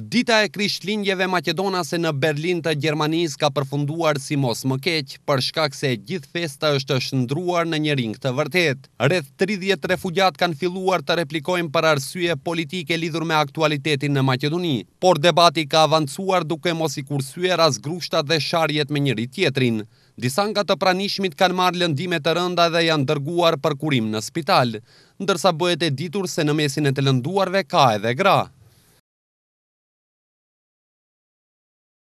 Dita e krishtlinjeve Macedonase në Berlin të Gjermanis ka përfunduar si mos më keqë, për shkak se gjithë festa është shëndruar në një ring të vërtet. Rëth 30 refugjat kanë filluar të replikojnë për arsye politike lidhur me aktualitetin në Macedoni, por debati ka avancuar duke mos i kursue ras grushtat dhe sharjet me njëri tjetrin. Disa nga të pranishmit kanë marrë lëndime të rënda dhe janë dërguar për kurim në spital, ndërsa bëhet e ditur se në mesin e të lënduarve ka edhe gra.